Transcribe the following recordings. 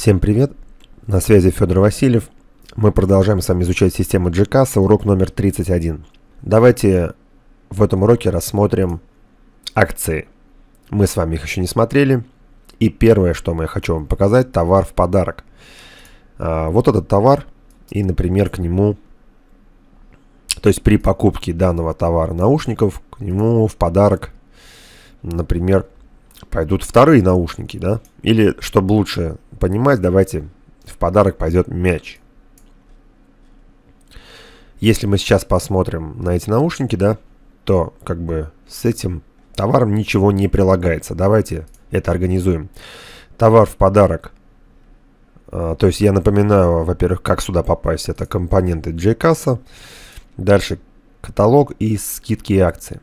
Всем привет, на связи Федор Васильев. Мы продолжаем с вами изучать систему GCAS, урок номер 31. Давайте в этом уроке рассмотрим акции. Мы с вами их еще не смотрели. И первое, что я хочу вам показать, товар в подарок. А, вот этот товар и, например, к нему, то есть при покупке данного товара наушников, к нему в подарок, например, пойдут вторые наушники, да? Или, чтобы лучше понимать, давайте в подарок пойдет мяч. Если мы сейчас посмотрим на эти наушники, да, то как бы с этим товаром ничего не прилагается. Давайте это организуем. Товар в подарок. А, то есть я напоминаю, во-первых, как сюда попасть. Это компоненты JCassa. Дальше каталог и скидки и акции.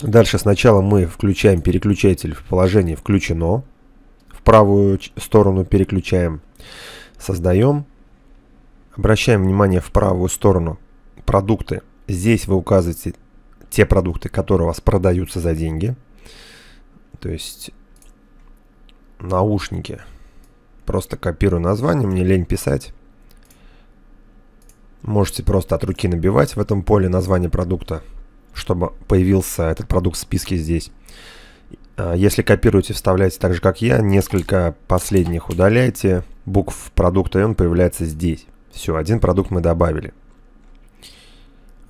Дальше сначала мы включаем переключатель в положении «Включено». В правую сторону переключаем «Создаем». Обращаем внимание в правую сторону «Продукты». Здесь вы указываете те продукты, которые у вас продаются за деньги. То есть наушники. Просто копирую название, мне лень писать. Можете просто от руки набивать в этом поле название продукта чтобы появился этот продукт в списке здесь. А, если копируете, вставляете так же, как я, несколько последних удаляете букв продукта, и он появляется здесь. Все, один продукт мы добавили.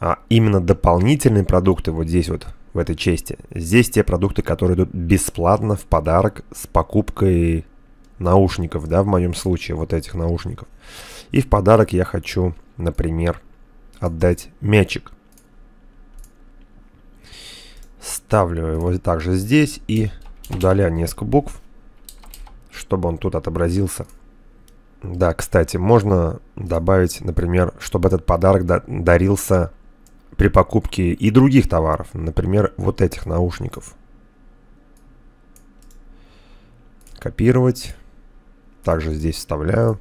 А именно дополнительные продукты вот здесь вот, в этой части, здесь те продукты, которые идут бесплатно в подарок с покупкой наушников, да, в моем случае, вот этих наушников. И в подарок я хочу, например, отдать мячик. Ставлю его также здесь и удаляю несколько букв, чтобы он тут отобразился. Да, кстати, можно добавить, например, чтобы этот подарок дарился при покупке и других товаров, например, вот этих наушников. Копировать. Также здесь вставляю.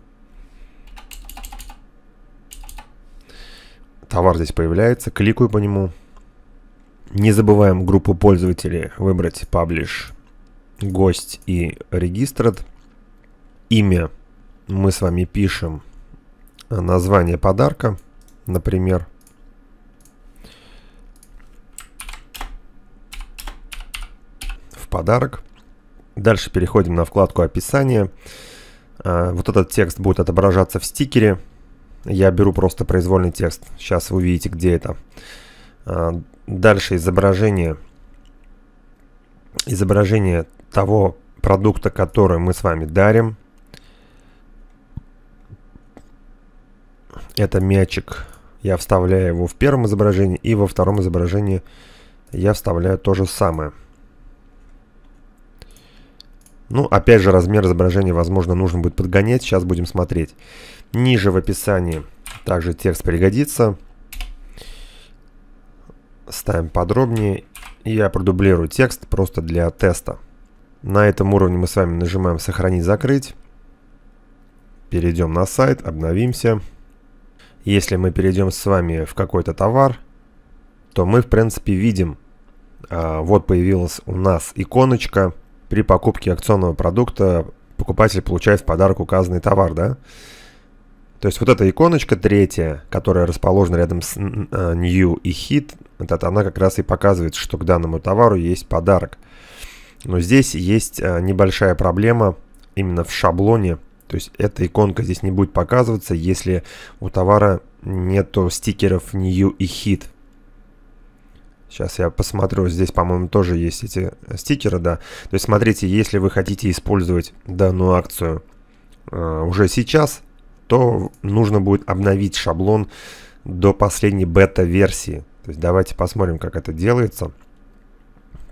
Товар здесь появляется, кликаю по нему. Не забываем группу пользователей выбрать Publish, Гость и Registered. Имя мы с вами пишем а название подарка, например. В подарок. Дальше переходим на вкладку описания а, Вот этот текст будет отображаться в стикере. Я беру просто произвольный текст. Сейчас вы увидите, где это. А, дальше изображение, изображение того продукта, который мы с вами дарим. Это мячик. Я вставляю его в первом изображении и во втором изображении я вставляю то же самое. Ну, опять же, размер изображения, возможно, нужно будет подгонять. Сейчас будем смотреть. Ниже в описании также текст пригодится ставим подробнее. Я продублирую текст просто для теста. На этом уровне мы с вами нажимаем «Сохранить, закрыть». Перейдем на сайт, обновимся. Если мы перейдем с вами в какой-то товар, то мы в принципе видим, а, вот появилась у нас иконочка. При покупке акционного продукта покупатель получает в подарок указанный товар, да? То есть вот эта иконочка третья, которая расположена рядом с а, New и Hit, вот она как раз и показывает, что к данному товару есть подарок. Но здесь есть а, небольшая проблема именно в шаблоне. То есть эта иконка здесь не будет показываться, если у товара нету стикеров New и Hit. Сейчас я посмотрю, здесь, по-моему, тоже есть эти э, стикеры, да. То есть смотрите, если вы хотите использовать данную акцию э, уже сейчас, то нужно будет обновить шаблон до последней бета-версии. То есть давайте посмотрим, как это делается.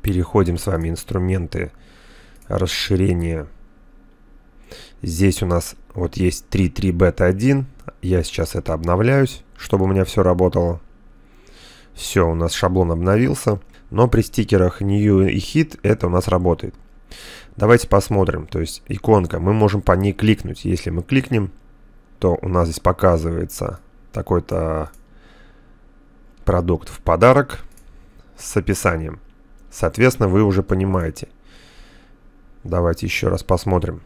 Переходим с вами инструменты расширения. Здесь у нас вот есть 3.3 бета-1. Я сейчас это обновляюсь, чтобы у меня все работало. Все, у нас шаблон обновился. Но при стикерах New и Hit это у нас работает. Давайте посмотрим. То есть иконка, мы можем по ней кликнуть. Если мы кликнем, то у нас здесь показывается такой-то продукт в подарок с описанием. Соответственно, вы уже понимаете. Давайте еще раз посмотрим.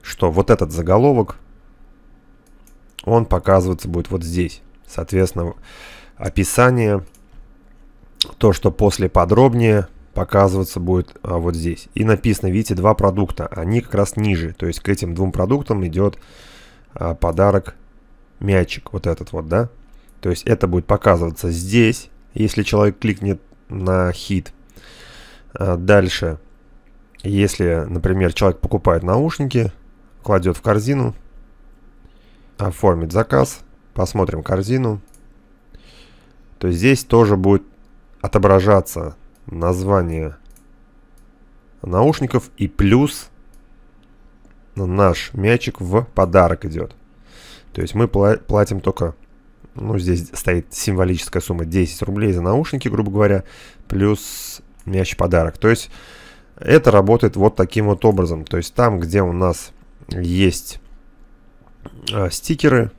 Что вот этот заголовок, он показываться будет вот здесь. Соответственно, описание, то, что после подробнее, показываться будет а, вот здесь. И написано, видите, два продукта, они как раз ниже. То есть к этим двум продуктам идет а, подарок мячик, вот этот вот, да. То есть это будет показываться здесь, если человек кликнет на хит. А, дальше, если, например, человек покупает наушники, кладет в корзину, оформит заказ, посмотрим корзину, то здесь тоже будет отображаться название наушников и плюс наш мячик в подарок идет. То есть мы платим только, ну здесь стоит символическая сумма 10 рублей за наушники, грубо говоря, плюс мяч подарок. То есть это работает вот таким вот образом. То есть там, где у нас есть а, стикеры,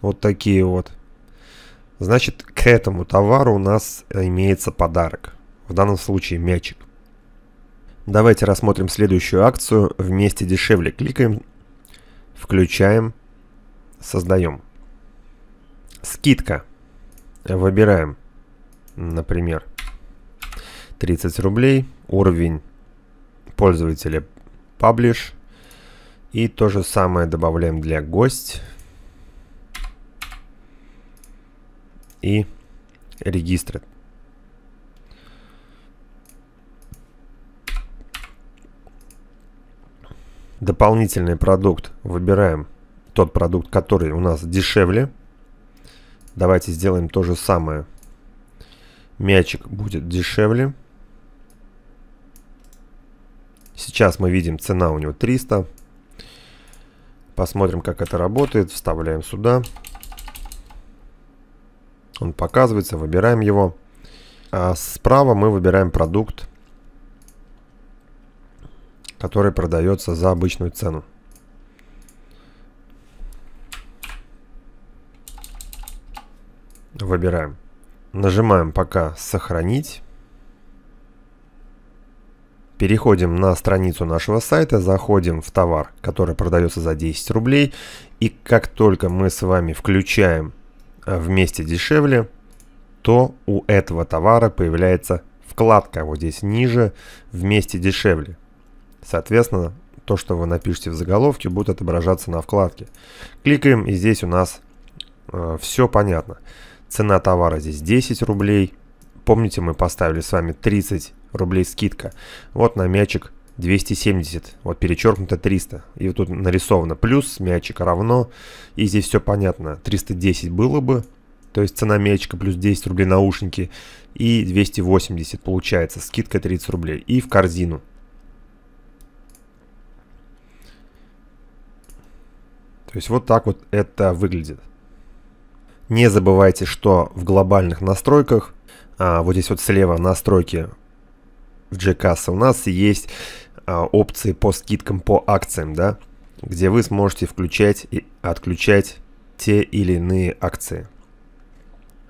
вот такие вот, Значит, к этому товару у нас э, имеется подарок. В данном случае мячик. Давайте рассмотрим следующую акцию «Вместе дешевле». Кликаем, включаем, создаем. Скидка. Выбираем, например, 30 рублей, уровень пользователя publish. И то же самое добавляем для гость. и регистры. Дополнительный продукт. Выбираем тот продукт, который у нас дешевле. Давайте сделаем то же самое. Мячик будет дешевле. Сейчас мы видим, цена у него 300. Посмотрим, как это работает. Вставляем сюда. Сюда. Он показывается, выбираем его. А справа мы выбираем продукт, который продается за обычную цену. Выбираем. Нажимаем пока «Сохранить». Переходим на страницу нашего сайта, заходим в товар, который продается за 10 рублей. И как только мы с вами включаем Э, вместе дешевле, то у этого товара появляется вкладка вот здесь ниже вместе дешевле. Соответственно, то, что вы напишете в заголовке, будет отображаться на вкладке. Кликаем, и здесь у нас э, все понятно. Цена товара здесь 10 рублей. Помните, мы поставили с вами 30 рублей скидка. Вот на мячик 270, вот перечеркнуто 300. И вот тут нарисовано плюс, мячик равно. И здесь все понятно. 310 было бы, то есть цена мячика плюс 10 рублей наушники. И 280 получается, скидка 30 рублей. И в корзину. То есть вот так вот это выглядит. Не забывайте, что в глобальных настройках, а, вот здесь вот слева настройки в GCAS у нас есть а, опции по скидкам по акциям, да, где вы сможете включать и отключать те или иные акции.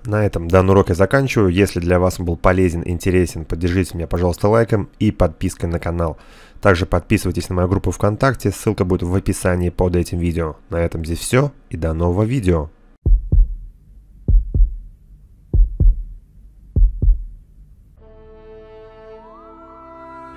На этом данный урок я заканчиваю. Если для вас он был полезен, интересен, поддержите меня, пожалуйста, лайком и подпиской на канал. Также подписывайтесь на мою группу ВКонтакте, ссылка будет в описании под этим видео. На этом здесь все и до нового видео.